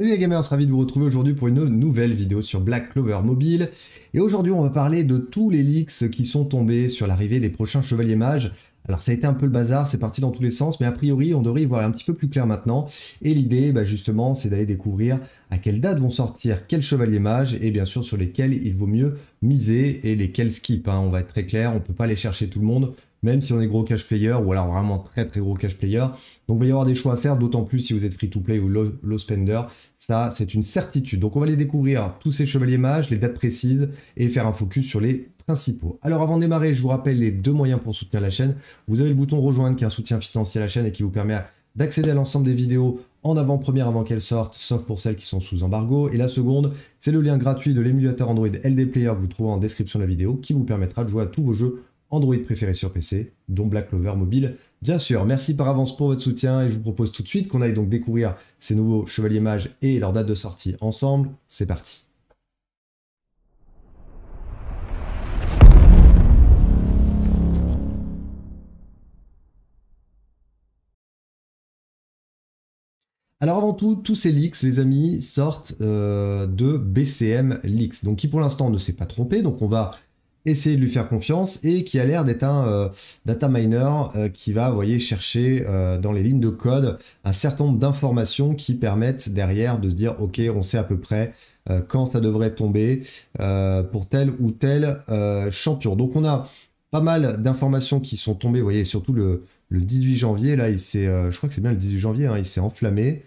Salut les gamers, ravi de vous retrouver aujourd'hui pour une nouvelle vidéo sur Black Clover Mobile. Et aujourd'hui, on va parler de tous les leaks qui sont tombés sur l'arrivée des prochains chevaliers mages. Alors ça a été un peu le bazar, c'est parti dans tous les sens, mais a priori, on devrait y voir un petit peu plus clair maintenant. Et l'idée, bah, justement, c'est d'aller découvrir à quelle date vont sortir quels chevaliers mages et bien sûr sur lesquels il vaut mieux miser et lesquels skip. Hein. On va être très clair, on peut pas aller chercher tout le monde même si on est gros cash player ou alors vraiment très très gros cash player. Donc il va y avoir des choix à faire, d'autant plus si vous êtes free to play ou low, spender. Ça, c'est une certitude. Donc on va aller découvrir tous ces chevaliers mages, les dates précises et faire un focus sur les principaux. Alors avant de démarrer, je vous rappelle les deux moyens pour soutenir la chaîne. Vous avez le bouton rejoindre qui est un soutien financier à la chaîne et qui vous permet d'accéder à l'ensemble des vidéos en avant-première avant, qu'elles sortent, sauf pour celles qui sont sous embargo. Et la seconde, c'est le lien gratuit de l'émulateur Android LD Player que vous trouvez en description de la vidéo qui vous permettra de jouer à tous vos jeux Android préféré sur PC, dont Black Clover Mobile, bien sûr. Merci par avance pour votre soutien et je vous propose tout de suite qu'on aille donc découvrir ces nouveaux Chevaliers Mages et leur date de sortie ensemble. C'est parti. Alors avant tout, tous ces leaks, les amis, sortent euh, de BCM Leaks, donc qui pour l'instant ne s'est pas trompé, donc on va essayer de lui faire confiance et qui a l'air d'être un euh, data miner euh, qui va voyez, chercher euh, dans les lignes de code un certain nombre d'informations qui permettent derrière de se dire ok on sait à peu près quand ça devrait tomber pour tel ou tel champion. Donc on a pas mal d'informations qui sont tombées, vous voyez surtout le, 18 janvier là il s'est je crois que c'est bien le 18 janvier hein, il s'est enflammé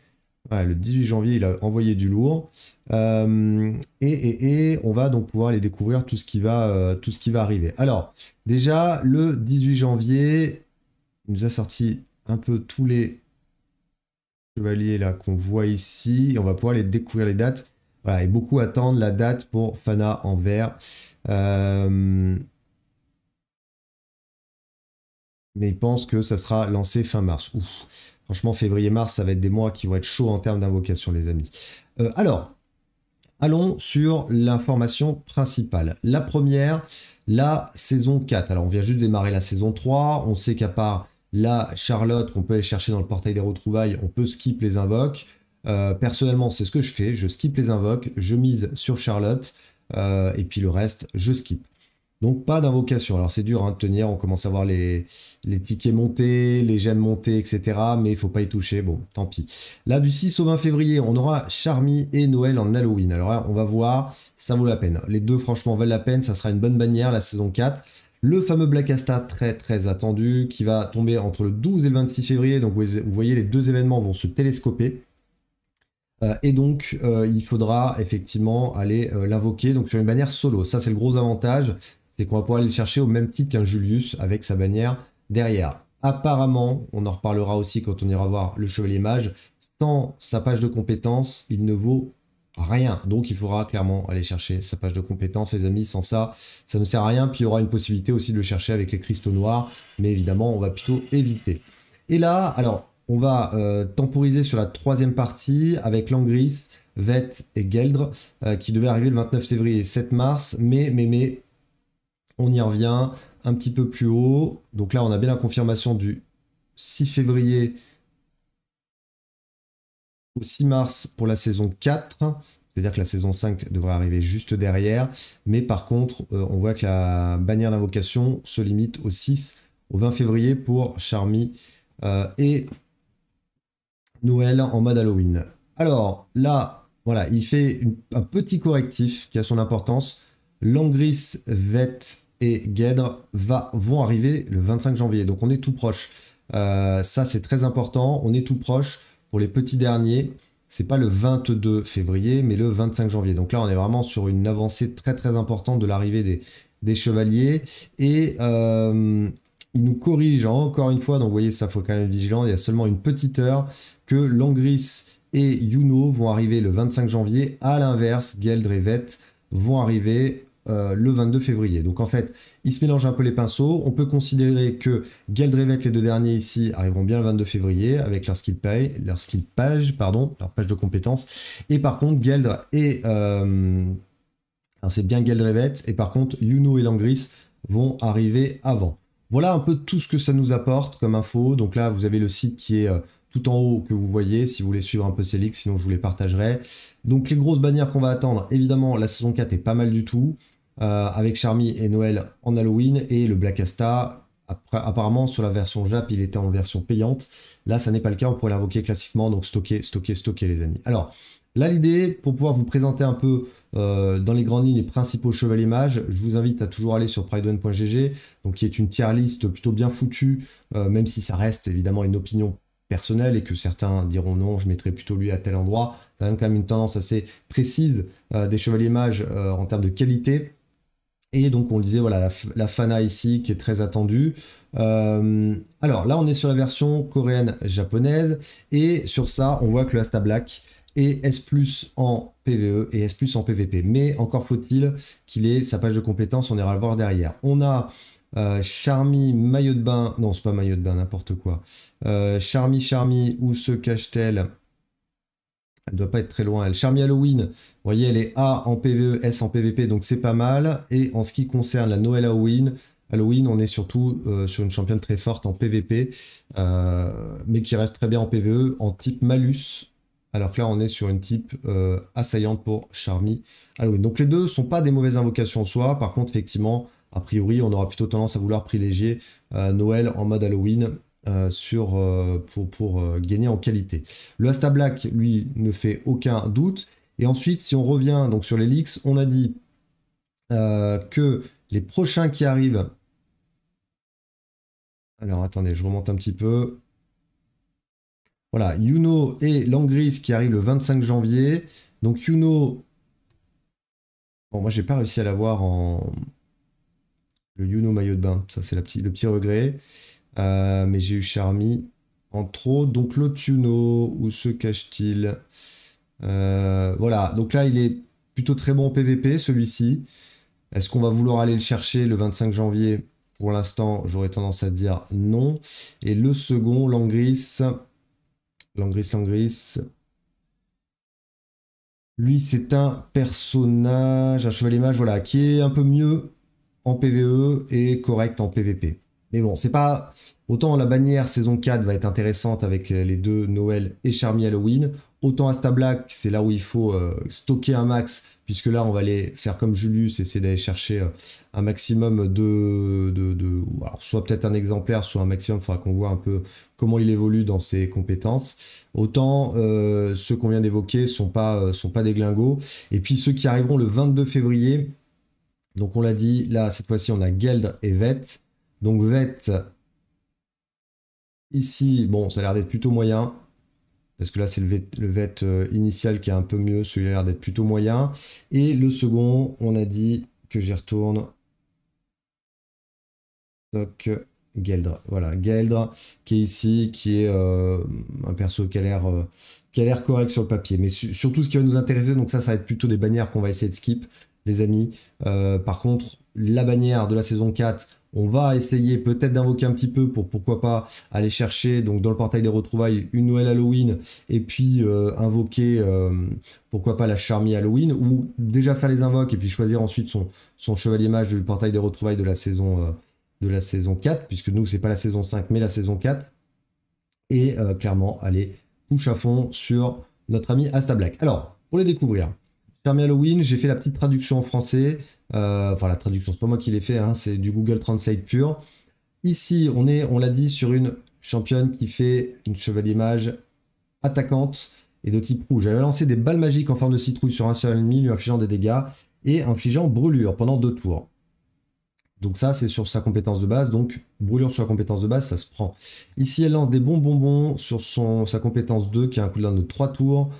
le 18 janvier, il a envoyé du lourd. Euh, et, on va donc pouvoir aller découvrir tout ce, qui va, euh, arriver. Alors, déjà, le 18 janvier, il nous a sorti un peu tous les chevaliers là qu'on voit ici. on va pouvoir aller découvrir les dates. et beaucoup attendent la date pour Fana en vert. Euh, mais ils pensent que ça sera lancé fin mars. Ouf. Franchement, février-mars, ça va être des mois qui vont être chauds en termes d'invocation, les amis. Euh, alors, allons sur l'information principale. La première, la saison 4. Alors, on vient juste de démarrer la saison 3. On sait qu'à part la Charlotte qu'on peut aller chercher dans le portail des retrouvailles, on peut skip les invoques. Euh, personnellement, c'est ce que je fais. Je skip les invoques, je mise sur Charlotte. Euh, et puis le reste, je skip. Donc pas d'invocation. Alors c'est dur hein, de tenir, on commence à voir les, les tickets montés, les gemmes montées, etc. Mais il faut pas y toucher, bon, tant pis. Là, du 6 au 20 février, on aura Charmy et Noël en Halloween. Alors là, on va voir, ça vaut la peine. Les deux, franchement, valent la peine, ça sera une bonne bannière, la saison 4. Le fameux Black Asta, très très attendu, qui va tomber entre le 12 et le 26 février. Donc vous voyez, les deux événements vont se télescoper. Euh, et donc, euh, il faudra effectivement aller euh, l'invoquer donc sur une bannière solo. Ça, c'est le gros avantage c'est qu'on va pouvoir aller le chercher au même titre qu'un Julius avec sa bannière derrière. Apparemment, on en reparlera aussi quand on ira voir le chevalier mage, sans sa page de compétences, il ne vaut rien. Donc il faudra clairement aller chercher sa page de compétences, les amis. Sans ça, ça ne sert à rien. Puis il y aura une possibilité aussi de le chercher avec les cristaux noirs, mais évidemment, on va plutôt éviter. Et là, alors, on va euh, temporiser sur la troisième partie avec Langris, Vette et Geldre, euh, qui devait arriver le 29 février et 7 mars, mais, mais, mais on y revient un petit peu plus haut. Donc là, on a bien la confirmation du 6 février au 6 mars pour la saison 4. C'est-à-dire que la saison 5 devrait arriver juste derrière. Mais par contre, euh, on voit que la bannière d'invocation se limite au 6, au 20 février pour Charmy euh, et Noël en mode Halloween. Alors là, voilà, il fait un petit correctif qui a son importance. Langris Vet et Guedre va, vont arriver le 25 janvier. Donc on est tout proche. Euh, ça c'est très important, on est tout proche pour les petits derniers. C'est pas le 22 février, mais le 25 janvier. Donc là, on est vraiment sur une avancée très très importante de l'arrivée des, chevaliers. Et euh, il nous corrige hein, encore une fois. Donc vous voyez, ça faut quand même être vigilant. Il y a seulement une petite heure que Langris et Yuno vont arriver le 25 janvier. À l'inverse, Geldre et Vett vont arriver euh, le 22 février. Donc en fait, il se mélange un peu les pinceaux. On peut considérer que Geldrevet les deux derniers ici, arriveront bien le 22 février avec leur skill, leur skill page, pardon, leur page de compétences. Et par contre, Geldrevet et... Euh, c'est bien Geldrevet. Et par contre, Yuno et Langris vont arriver avant. Voilà un peu tout ce que ça nous apporte comme info. Donc là, vous avez le site qui est... Euh, tout en haut que vous voyez si vous voulez suivre un peu ces sinon je vous les partagerai. Donc les grosses bannières qu'on va attendre, évidemment la saison 4 est pas mal du tout. Euh, avec Charmy et Noël en Halloween et le Black Asta. apparemment, sur la version JAP, il était en version payante. Là, ça n'est pas le cas. On pourrait l'invoquer classiquement. Donc, stocker, stocker, stocker, les amis. Alors, là, l'idée, pour pouvoir vous présenter un peu euh, dans les grandes lignes les principaux chevaliers mages, je vous invite à toujours aller sur prideone.gg, donc qui est une tier liste plutôt bien foutue, euh, même si ça reste évidemment une opinion personnelle et que certains diront non, je mettrai plutôt lui à tel endroit. Ça donne quand même une tendance assez précise des chevaliers mages en termes de qualité. Et donc on le disait, voilà, la, Fana ici qui est très attendue. Euh, alors là on est sur la version coréenne-japonaise et sur ça on voit que le Asta Black est S ⁇ en PVE et S ⁇ en PVP. Mais encore faut-il qu'il ait sa page de compétences, on ira le voir derrière. On a euh, Charmy, maillot de bain, non c'est pas maillot de bain, n'importe quoi. Euh, Charmy, Charmy, où se cache-t-elle elle doit pas être très loin. Elle Charmy Halloween, vous voyez, elle est A en PVE, S en PVP, donc c'est pas mal. Et en ce qui concerne la Noël Halloween, Halloween, on est surtout euh, sur une championne très forte en PVP, euh, mais qui reste très bien en PVE, en type malus. Alors que là, on est sur une type euh, assaillante pour Charmy Halloween. Donc les deux sont pas des mauvaises invocations en soi. Par contre, effectivement, a priori, on aura plutôt tendance à vouloir privilégier Noël en mode Halloween euh, sur, euh, pour, euh, gagner en qualité. Le Asta Black, lui, ne fait aucun doute. Et ensuite, si on revient donc sur les on a dit que les prochains qui arrivent. Alors attendez, je remonte un petit peu. Voilà, Yuno et Langris qui arrivent le 25 janvier. Donc Yuno. Bon, moi j'ai pas réussi à l'avoir en. Le Yuno maillot de bain, ça c'est le petit regret. Euh, mais j'ai eu Charmy en trop. Donc le Tuno, où se cache-t-il euh, Voilà, donc là il est plutôt très bon en PVP celui-ci. Est-ce qu'on va vouloir aller le chercher le 25 janvier Pour l'instant, j'aurais tendance à dire non. Et le second, Langris. Langris, Langris. Lui, c'est un personnage, un cheval-image, voilà, qui est un peu mieux en PvE et correct en PvP. Mais bon, c'est pas. Autant la bannière saison 4 va être intéressante avec euh, les deux Noël et Charmy Halloween. Autant Asta Black, c'est là où il faut euh, stocker un max, puisque là, on va aller faire comme Julius, essayer d'aller chercher euh, un maximum de. de, alors, soit peut-être un exemplaire, soit un maximum. Il faudra qu'on voit un peu comment il évolue dans ses compétences. Autant ceux qu'on vient d'évoquer sont pas, sont pas des glingos. Et puis ceux qui arriveront le 22 février. Donc, on l'a dit, là, cette fois-ci, on a Geld et Vette. Donc VET, ici, bon, ça a l'air d'être plutôt moyen. Parce que là, c'est le VET, euh, initial qui est un peu mieux. Celui-là a l'air d'être plutôt moyen. Et le second, on a dit que j'y retourne. Donc Geldre. Voilà, Geldre qui est ici, qui est euh, un perso qui a l'air euh, a l'air correct sur le papier. Mais surtout ce qui va nous intéresser, donc ça, ça va être plutôt des bannières qu'on va essayer de skip, les amis. par contre, la bannière de la saison 4, on va essayer peut-être d'invoquer un petit peu pour pourquoi pas aller chercher donc dans le portail des retrouvailles une nouvelle Halloween et puis euh, invoquer euh, pourquoi pas la Charmie Halloween ou déjà faire les invoques et puis choisir ensuite son, chevalier mage du portail des retrouvailles de la saison euh, de la saison 4 puisque nous c'est pas la saison 5 mais la saison 4 et clairement aller push à fond sur notre ami Asta Black. Alors pour les découvrir, Fermé Halloween, j'ai fait la petite traduction en français. Euh, enfin, la traduction, c'est pas moi qui l'ai fait, hein, c'est du Google Translate pur. Ici, on est, on l'a dit, sur une championne qui fait une chevalier mage attaquante et de type rouge. Elle a lancé des balles magiques en forme de citrouille sur un seul ennemi, lui infligeant des dégâts et infligeant brûlure pendant deux tours. Donc ça, c'est sur sa compétence de base. Donc, brûlure sur la compétence de base, ça se prend. Ici, elle lance des bons bonbons sur son, sa compétence 2, qui a un cooldown de 3 tours.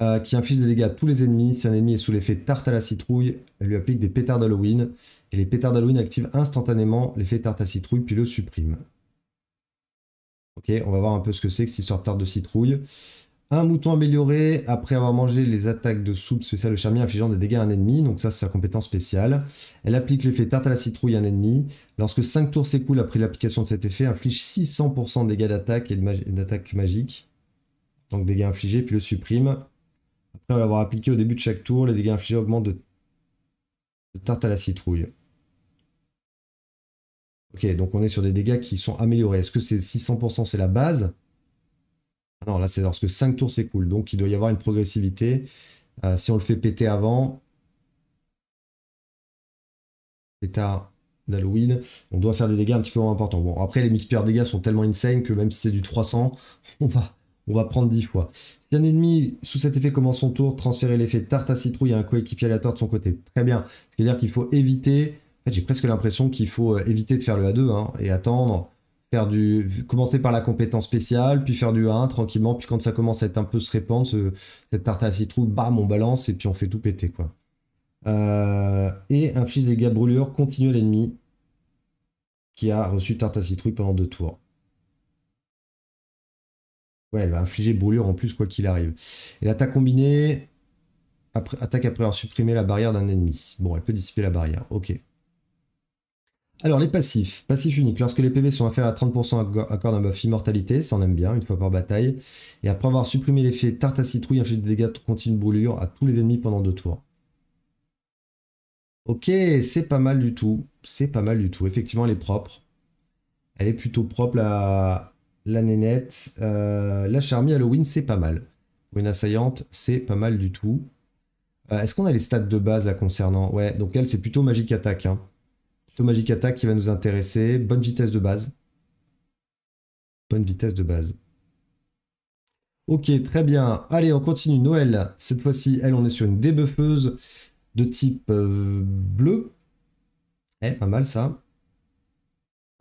Euh, qui inflige des dégâts à tous les ennemis. Si un ennemi est sous l'effet tarte à la citrouille, elle lui applique des pétards d'Halloween. Et les pétards d'Halloween activent instantanément l'effet tarte à citrouille, puis le supprime. Ok, on va voir un peu ce que c'est que si sort tarte de citrouille. Un mouton amélioré après avoir mangé les attaques de soupe spéciale le charmier infligeant des dégâts à un ennemi, donc ça c'est sa compétence spéciale. Elle applique l'effet tarte à la citrouille à un ennemi. Lorsque 5 tours s'écoulent après l'application de cet effet, inflige 600% de dégâts d'attaque et d'attaque magique. Donc dégâts infligés, puis le supprime. Après l'avoir appliqué au début de chaque tour, les dégâts infligés augmentent de, tarte à la citrouille. Ok, donc on est sur des dégâts qui sont améliorés. Est-ce que c'est 600% c'est la base Non, là c'est lorsque 5 tours s'écoulent. Donc il doit y avoir une progressivité. Euh, si on le fait péter avant, pétard d'Halloween, on doit faire des dégâts un petit peu moins importants. Bon, après les multipliers dégâts sont tellement insane que même si c'est du 300, on va, on va prendre 10 fois. Si un ennemi sous cet effet commence son tour, transférer l'effet tarte à citrouille à un coéquipier aléatoire de son côté. Très bien. C'est-à-dire qu'il faut éviter. En fait, j'ai presque l'impression qu'il faut euh, éviter de faire le A2 hein, et attendre. Faire commencer par la compétence spéciale, puis faire du A1 tranquillement, puis quand ça commence à être un peu se répandre, cette tarte à citrouille, bam, on balance et puis on fait tout péter quoi. Euh, et un des dégâts brûlure, continue l'ennemi qui a reçu tarte à citrouille pendant deux tours. Ouais, elle va infliger brûlure en plus, quoi qu'il arrive. Et l'attaque combinée, après, attaque après avoir supprimé la barrière d'un ennemi. Bon, elle peut dissiper la barrière, ok. Alors, les passifs. Passif unique. Lorsque les PV sont inférieurs à 30%, accorde un buff immortalité, ça en aime bien, une fois par bataille. Et après avoir supprimé l'effet tarte à citrouille, inflige des dégâts continue brûlure à tous les ennemis pendant deux tours. Ok, c'est pas mal du tout. C'est pas mal du tout. Effectivement, elle est propre. Elle est plutôt propre à, la nénette. Euh, la charmie Halloween, c'est pas mal. une assaillante, c'est pas mal du tout. Euh, est-ce qu'on a les stats de base là concernant Ouais, donc elle, c'est plutôt Magic Attack. Hein. Plutôt Magic Attack qui va nous intéresser. Bonne vitesse de base. Bonne vitesse de base. Ok, très bien. Allez, on continue. Noël, cette fois-ci, elle, on est sur une débuffeuse de type euh, bleu. Eh, pas mal ça.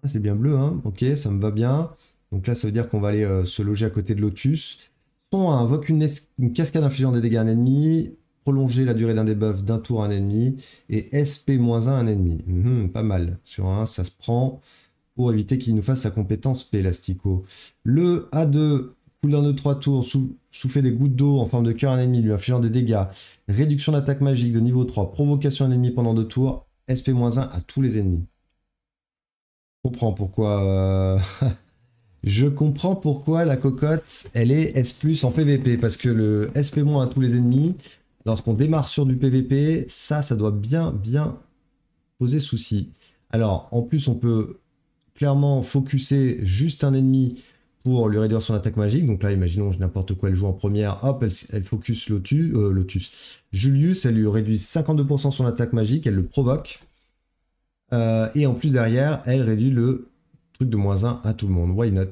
Ah, c'est bien bleu, hein. Ok, ça me va bien. Donc là, ça veut dire qu'on va aller euh, se loger à côté de Lotus. Son 1 invoque une, cascade infligeant des dégâts à un ennemi, prolonger la durée d'un debuff d'un tour à un ennemi, et SP-1 à un ennemi. Mhm, pas mal. Sur 1, ça se prend pour éviter qu'il nous fasse sa compétence P, Elastico. Le A2, cooldown de 3 tours, souffle souffler des gouttes d'eau en forme de cœur à un ennemi, lui infligeant des dégâts. Réduction d'attaque magique de niveau 3, provocation à un ennemi pendant 2 tours, SP-1 à tous les ennemis. Je comprends pourquoi... Euh, Je comprends pourquoi la cocotte, elle est S+, en PVP, parce que le SP- à tous les ennemis, lorsqu'on démarre sur du PVP, ça, ça doit bien, bien poser souci. Alors, en plus, on peut clairement focuser juste un ennemi pour lui réduire son attaque magique. Donc là, imaginons, n'importe quoi, elle joue en première, hop, elle, focus euh, Lotus, Julius, elle lui réduit 52% son attaque magique, elle le provoque. Euh, et en plus, derrière, elle réduit le truc de moins 1 à tout le monde. Why not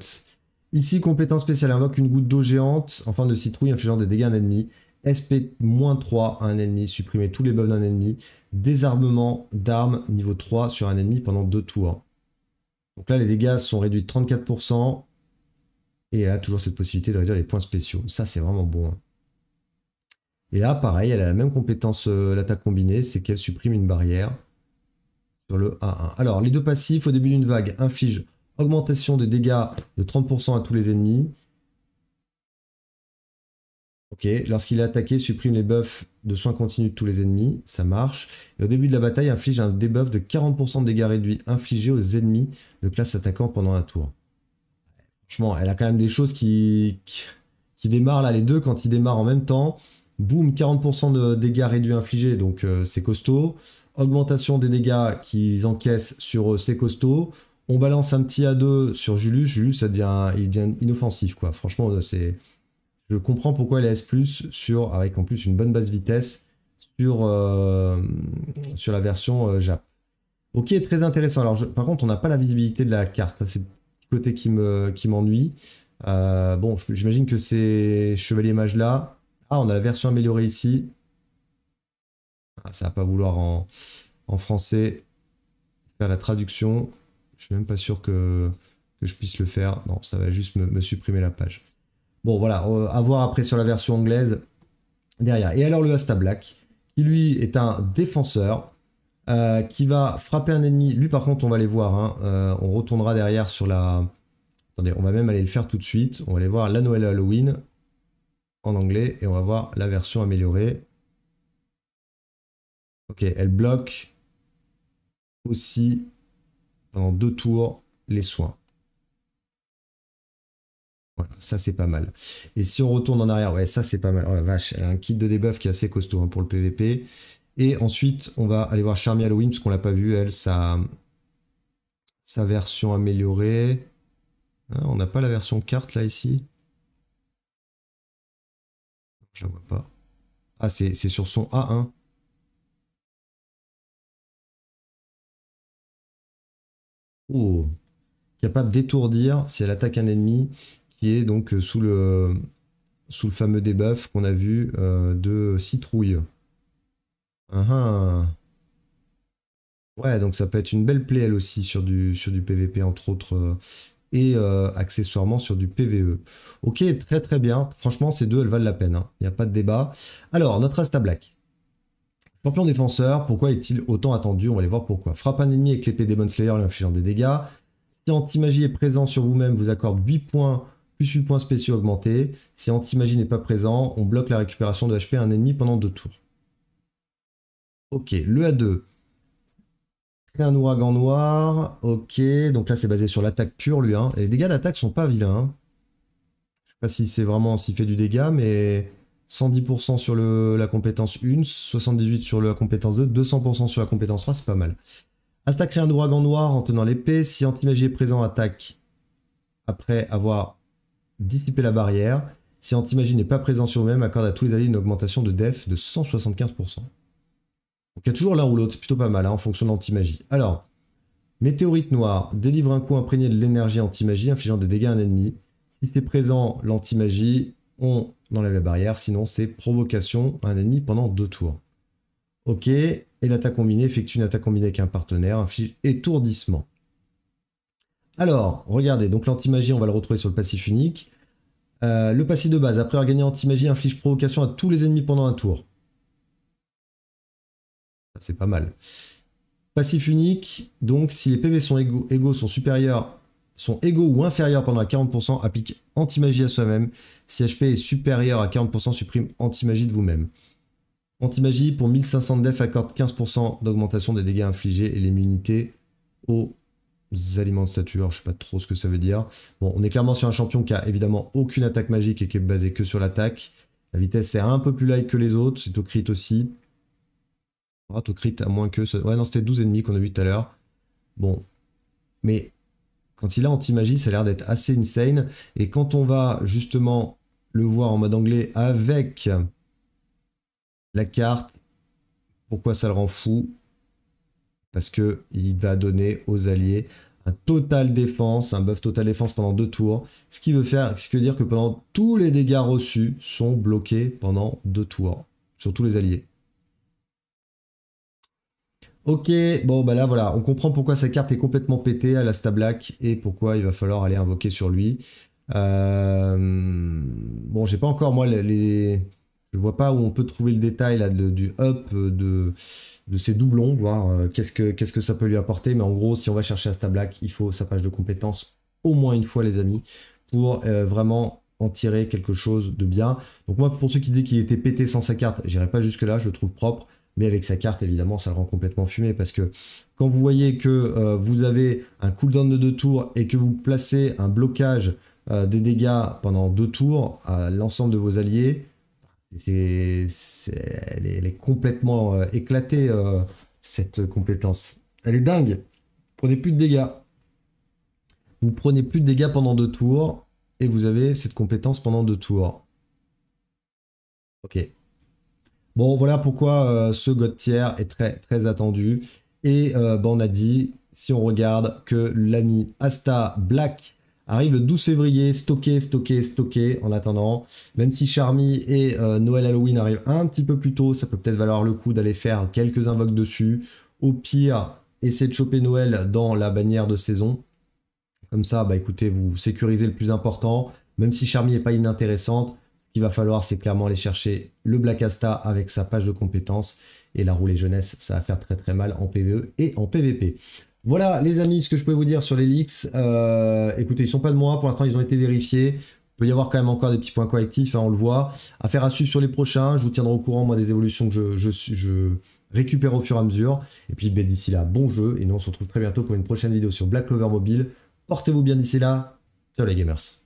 Ici, compétence spéciale invoque une goutte d'eau géante en de citrouille infligeant des dégâts à un ennemi. SP-3 à un ennemi, supprimer tous les buffs d'un ennemi. Désarmement d'armes niveau 3 sur un ennemi pendant 2 tours. Donc là, les dégâts sont réduits de 34%. Et elle a toujours cette possibilité de réduire les points spéciaux. Ça, c'est vraiment bon. Hein. Et là, pareil, elle a la même compétence, euh, l'attaque combinée, c'est qu'elle supprime une barrière sur le A1. Alors, les deux passifs au début d'une vague inflige... Augmentation des dégâts de 30% à tous les ennemis. Ok, lorsqu'il est attaqué, supprime les buffs de soins continus de tous les ennemis, ça marche. Et au début de la bataille, inflige un debuff de 40% de dégâts réduits infligés aux ennemis de classe attaquant pendant un tour. Franchement, elle a quand même des choses qui, qui démarrent là, les deux, quand ils démarrent en même temps. Boum, 40% de dégâts réduits infligés, donc euh, c'est costaud. Augmentation des dégâts qu'ils encaissent sur eux, c'est costaud. On balance un petit A2 sur Julius. Julius, ça devient, il devient inoffensif, quoi. Franchement, euh, c'est. Je comprends pourquoi il est S, sur, avec en plus une bonne base vitesse, sur, euh, sur la version euh, JAP. Ok, très intéressant. Alors, par contre, on n'a pas la visibilité de la carte. C'est le côté qui m'ennuie. Me, qui bon, j'imagine que c'est Chevalier Mage là. Ah, on a la version améliorée ici. Ah, ça va pas vouloir en, en français faire la traduction. Je suis même pas sûr que, je puisse le faire. Non, ça va juste me, supprimer la page. Bon, voilà, euh, à voir après sur la version anglaise derrière. Et alors le Asta Black, qui lui est un défenseur, euh, qui va frapper un ennemi. Lui, par contre, on va les voir. Hein. Euh, on retournera derrière sur la. Attendez, on va même aller le faire tout de suite. On va aller voir la Noël Halloween en anglais et on va voir la version améliorée. Ok, elle bloque aussi deux tours les soins. Voilà, ça c'est pas mal. Et si on retourne en arrière, ouais, ça c'est pas mal. Oh la vache, elle a un kit de debuff qui est assez costaud hein, pour le PVP. Et ensuite, on va aller voir Charmy Halloween, parce qu'on l'a pas vu, elle, sa, sa version améliorée. Hein, on n'a pas la version carte là ici. Je la vois pas. Ah, c'est sur son A1. Oh. Capable d'étourdir, si elle attaque un ennemi qui est donc euh, sous le, sous le fameux debuff qu'on a vu euh, de citrouille. Ah ah. Ouais, donc ça peut être une belle play elle aussi sur du, sur du PVP entre autres euh, et accessoirement sur du PVE. Ok, très très bien. Franchement, ces deux, elles valent la peine. Hein. Il n'y a pas de débat. Alors, notre Asta Black. Champion défenseur, pourquoi est-il autant attendu On va aller voir pourquoi. Frappe un ennemi avec l'épée Demon Slayer lui infligeant des dégâts. Si anti-magie est présent sur vous-même, vous accorde 8 points plus 8 points spéciaux augmentés. Si anti-magie n'est pas présent, on bloque la récupération de HP à un ennemi pendant 2 tours. Ok, le A2. Créer un ouragan noir. Ok, donc là c'est basé sur l'attaque pure lui. Hein. les dégâts d'attaque sont pas vilains. Je hein. Je sais pas si c'est vraiment s'il fait du dégât, mais 110% sur la compétence 1, 78% sur la compétence 2, 200% sur la compétence 3, c'est pas mal. Asta crée un ouragan noir en tenant l'épée. Si anti-magie est présent, attaque après avoir dissipé la barrière. Si anti-magie n'est pas présent sur eux même accorde à tous les alliés une augmentation de def de 175%. Donc il y a toujours l'un ou l'autre, c'est plutôt pas mal hein, en fonction de l'anti-magie. Alors, météorite noire, délivre un coup imprégné de l'énergie anti-magie infligeant des dégâts à un ennemi. Si c'est présent, l'anti-magie, on lève la barrière, sinon c'est provocation à un ennemi pendant deux tours. Ok, et l'attaque combinée effectue une attaque combinée avec un partenaire, inflige étourdissement. Alors, regardez, donc l'anti magie on va le retrouver sur le passif unique. Euh, le passif de base, après avoir gagné anti-magie, inflige provocation à tous les ennemis pendant un tour. C'est pas mal. Passif unique, donc si les PV sont égaux, égaux sont supérieurs sont égaux ou inférieurs pendant 40%, applique anti-magie à soi-même. Si HP est supérieur à 40%, supprime anti-magie de vous-même. Anti-magie pour 1500 def accorde 15% d'augmentation des dégâts infligés et l'immunité aux aliments de stature. Alors, je sais pas trop ce que ça veut dire. Bon, on est clairement sur un champion qui a évidemment aucune attaque magique et qui est basé que sur l'attaque. La vitesse est un peu plus light que les autres, c'est au crit aussi. Ah, au crit à moins que... Ouais non c'était 12 ennemis qu'on a vu tout à l'heure. Bon. Mais quand il a anti-magie, ça a l'air d'être assez insane. Et quand on va justement le voir en mode anglais avec la carte, pourquoi ça le rend fou Parce que il va donner aux alliés un total défense, un buff total défense pendant deux tours. Ce qui veut ce qui veut dire que pendant tous les dégâts reçus sont bloqués pendant deux tours sur tous les alliés. Ok, bon bah là voilà, on comprend pourquoi sa carte est complètement pétée à la Stablack et pourquoi il va falloir aller invoquer sur lui. Euh, bon, j'ai pas encore moi les, je vois pas où on peut trouver le détail là, du up de, de ces doublons, voir euh, qu'est-ce que qu'est-ce que ça peut lui apporter. Mais en gros, si on va chercher à Stablack, il faut sa page de compétences au moins une fois, les amis, pour euh, vraiment en tirer quelque chose de bien. Donc moi, pour ceux qui disent qu'il était pété sans sa carte, j'irai pas jusque là, je le trouve propre mais avec sa carte, évidemment, ça le rend complètement fumé parce que quand vous voyez que euh, vous avez un cooldown de deux tours et que vous placez un blocage euh, des dégâts pendant deux tours à l'ensemble de vos alliés, elle, est, complètement euh, éclatée, cette compétence. Elle est dingue. prenez plus de dégâts. Vous prenez plus de dégâts pendant deux tours et vous avez cette compétence pendant deux tours. Ok, Bon, voilà pourquoi euh, ce God tier est très, très attendu. Et euh, bon on a dit, si on regarde, que l'ami Asta Black arrive le 12 février, stocké, stocké, stocké, en attendant. Même si Charmy et euh, Noël Halloween arrivent un petit peu plus tôt, ça peut peut-être valoir le coup d'aller faire quelques invoques dessus. Au pire, essayer de choper Noël dans la bannière de saison. Comme ça, bah écoutez, vous sécurisez le plus important. Même si Charmy n'est pas inintéressante, va falloir, c'est clairement aller chercher le Black Asta avec sa page de compétences. Et la roulée jeunesse, ça va faire très très mal en PvE et en PvP. Voilà les amis, ce que je peux vous dire sur les leaks. Euh, écoutez, ils sont pas de moi, pour l'instant ils ont été vérifiés. peut y avoir quand même encore des petits points collectifs hein, on le voit. Affaire à suivre sur les prochains, je vous tiendrai au courant moi des évolutions que je, je récupère au fur et à mesure. Et puis ben, d'ici là, bon jeu, et nous on se retrouve très bientôt pour une prochaine vidéo sur Black Clover Mobile. Portez-vous bien d'ici là, ciao les gamers.